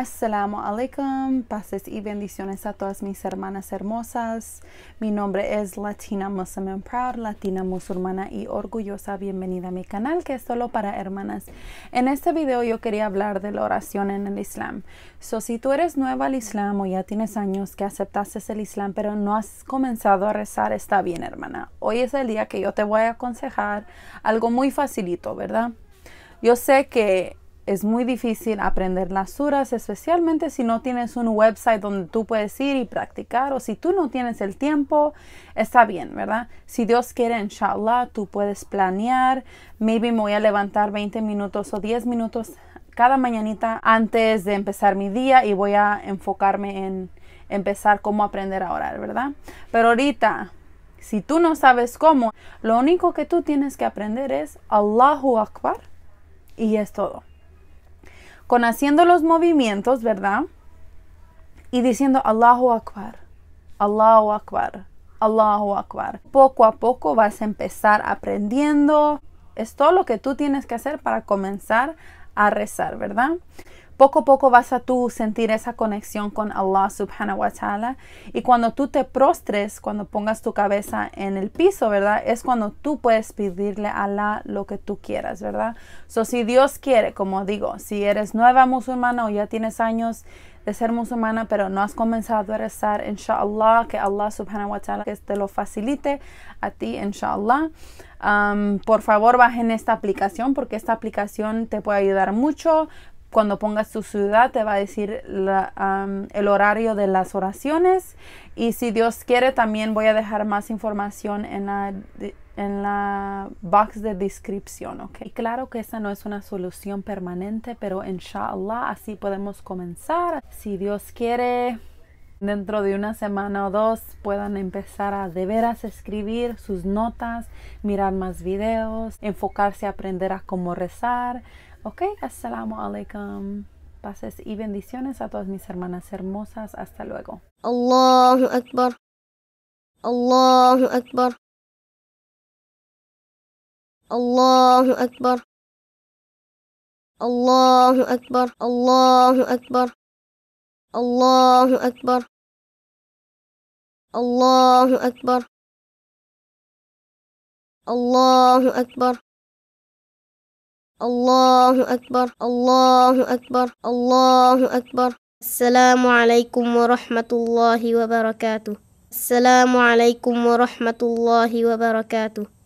Assalamu alaikum, pases y bendiciones a todas mis hermanas hermosas. Mi nombre es Latina Muslim Proud, Latina Musulmana y Orgullosa. Bienvenida a mi canal que es solo para hermanas. En este video yo quería hablar de la oración en el Islam. So, si tú eres nueva al Islam o ya tienes años que aceptaste el Islam pero no has comenzado a rezar, está bien hermana. Hoy es el día que yo te voy a aconsejar algo muy facilito, ¿verdad? Yo sé que es muy difícil aprender las suras, especialmente si no tienes un website donde tú puedes ir y practicar o si tú no tienes el tiempo, está bien, ¿verdad? Si Dios quiere, inshallah, tú puedes planear, maybe me voy a levantar 20 minutos o 10 minutos cada mañanita antes de empezar mi día y voy a enfocarme en empezar cómo aprender a orar, ¿verdad? Pero ahorita si tú no sabes cómo, lo único que tú tienes que aprender es Allahu Akbar y es todo con haciendo los movimientos, ¿verdad? Y diciendo Allahu Akbar, Allahu Akbar, Allahu Akbar. Poco a poco vas a empezar aprendiendo. Es todo lo que tú tienes que hacer para comenzar a rezar, ¿verdad? poco a poco vas a tú sentir esa conexión con Allah subhanahu wa ta'ala. Y cuando tú te prostres, cuando pongas tu cabeza en el piso, ¿verdad? Es cuando tú puedes pedirle a Allah lo que tú quieras, ¿verdad? So, si Dios quiere, como digo, si eres nueva musulmana o ya tienes años de ser musulmana, pero no has comenzado a rezar, inshallah, que Allah subhanahu wa ta'ala te lo facilite a ti, inshallah. Um, por favor, bajen esta aplicación porque esta aplicación te puede ayudar mucho cuando pongas tu ciudad te va a decir el horario de las oraciones y si Dios quiere también voy a dejar más información en la, en la box de descripción. ¿ok? Y claro que esa no es una solución permanente, pero inshallah así podemos comenzar. Si Dios quiere dentro de una semana o dos puedan empezar a de veras escribir sus notas, mirar más videos, enfocarse a aprender a cómo rezar Ok, assalamu alaikum. Pases y bendiciones a todas mis hermanas hermosas. Hasta luego. Allahu Akbar. Allahu Akbar. Allahu Akbar. Allahu Akbar. Allahu Akbar. Allahu Akbar. Allahu Akbar. Allahu Akbar. الله أكبر الله أكبر الله أكبر السلام عليكم ورحمة الله وبركاته السلام عليكم ورحمة الله وبركاته